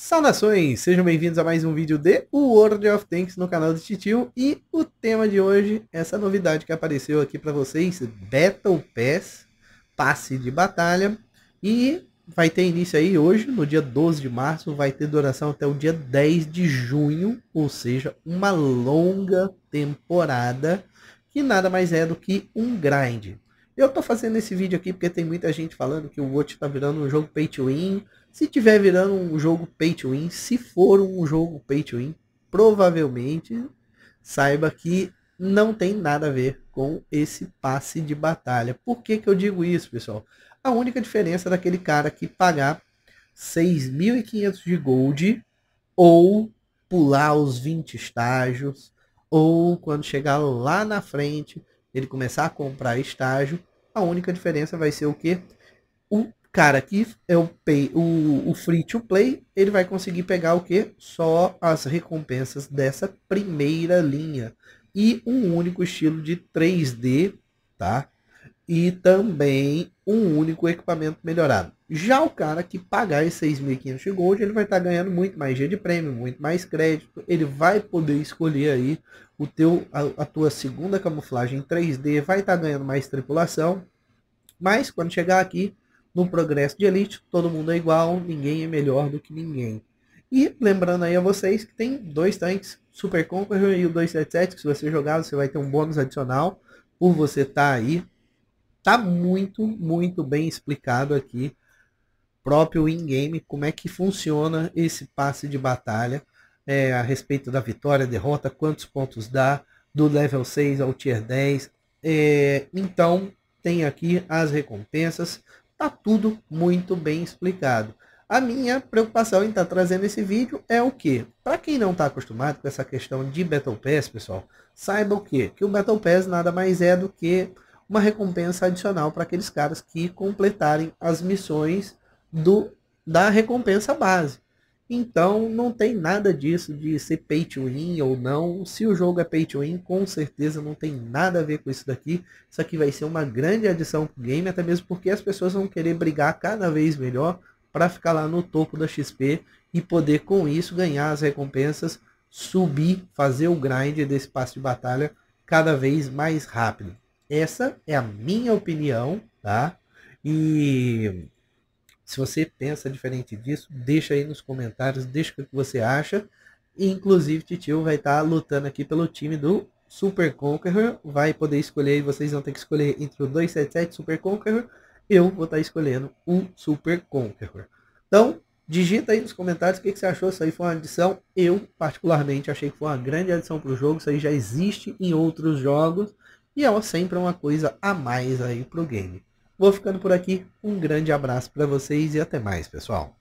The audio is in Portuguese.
Saudações, sejam bem-vindos a mais um vídeo de World of Tanks no canal do Titio e o tema de hoje, essa novidade que apareceu aqui para vocês, Battle Pass, passe de batalha e vai ter início aí hoje, no dia 12 de março, vai ter duração até o dia 10 de junho, ou seja, uma longa temporada que nada mais é do que um grind. Eu tô fazendo esse vídeo aqui porque tem muita gente falando que o Watch tá virando um jogo pay to win. Se tiver virando um jogo pay to win, se for um jogo pay to win, provavelmente saiba que não tem nada a ver com esse passe de batalha. Por que, que eu digo isso, pessoal? A única diferença é daquele cara que pagar 6.500 de gold ou pular os 20 estágios ou quando chegar lá na frente ele começar a comprar estágio, a única diferença vai ser o que o cara que é o, pay, o, o free to play, ele vai conseguir pegar o que só as recompensas dessa primeira linha e um único estilo de 3D, tá? E também um único equipamento melhorado. Já o cara que pagar esses 6.500 de gold, ele vai estar tá ganhando muito mais dia de prêmio, muito mais crédito. Ele vai poder escolher aí o teu, a, a tua segunda camuflagem 3D, vai estar tá ganhando mais tripulação. Mas quando chegar aqui, no progresso de elite, todo mundo é igual, ninguém é melhor do que ninguém. E lembrando aí a vocês que tem dois tanques, Super Conqueror e o 277, que se você jogar, você vai ter um bônus adicional por você estar tá aí. Tá muito, muito bem explicado aqui próprio in-game, como é que funciona esse passe de batalha é, a respeito da vitória, derrota, quantos pontos dá, do level 6 ao tier 10. É, então, tem aqui as recompensas, tá tudo muito bem explicado. A minha preocupação em estar tá trazendo esse vídeo é o que? Para quem não está acostumado com essa questão de Battle Pass, pessoal, saiba o que? Que o Battle Pass nada mais é do que uma recompensa adicional para aqueles caras que completarem as missões do, da recompensa base. Então não tem nada disso de ser pay to win ou não. Se o jogo é pay to win, com certeza não tem nada a ver com isso daqui. Isso aqui vai ser uma grande adição pro game, até mesmo porque as pessoas vão querer brigar cada vez melhor para ficar lá no topo da XP e poder com isso ganhar as recompensas, subir, fazer o grind desse passe de batalha cada vez mais rápido. Essa é a minha opinião, tá? E se você pensa diferente disso, deixa aí nos comentários, deixa o que você acha. E, inclusive, Titio vai estar tá lutando aqui pelo time do Super Conqueror. Vai poder escolher, vocês vão ter que escolher entre o 277 Super Conqueror. Eu vou estar tá escolhendo o Super Conqueror. Então, digita aí nos comentários o que, que você achou. Isso aí foi uma adição. Eu, particularmente, achei que foi uma grande adição para o jogo. Isso aí já existe em outros jogos. E é sempre uma coisa a mais aí para o game. Vou ficando por aqui. Um grande abraço para vocês e até mais, pessoal.